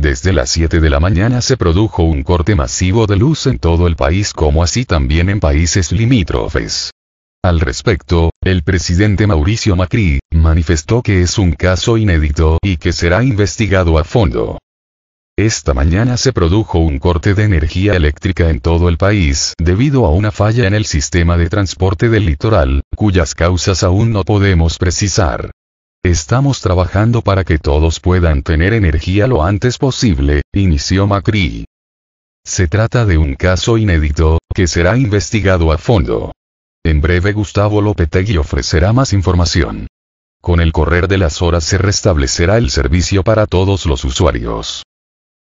Desde las 7 de la mañana se produjo un corte masivo de luz en todo el país como así también en países limítrofes. Al respecto, el presidente Mauricio Macri, manifestó que es un caso inédito y que será investigado a fondo. Esta mañana se produjo un corte de energía eléctrica en todo el país debido a una falla en el sistema de transporte del litoral, cuyas causas aún no podemos precisar. Estamos trabajando para que todos puedan tener energía lo antes posible, inició Macri. Se trata de un caso inédito, que será investigado a fondo. En breve Gustavo Lopetegui ofrecerá más información. Con el correr de las horas se restablecerá el servicio para todos los usuarios.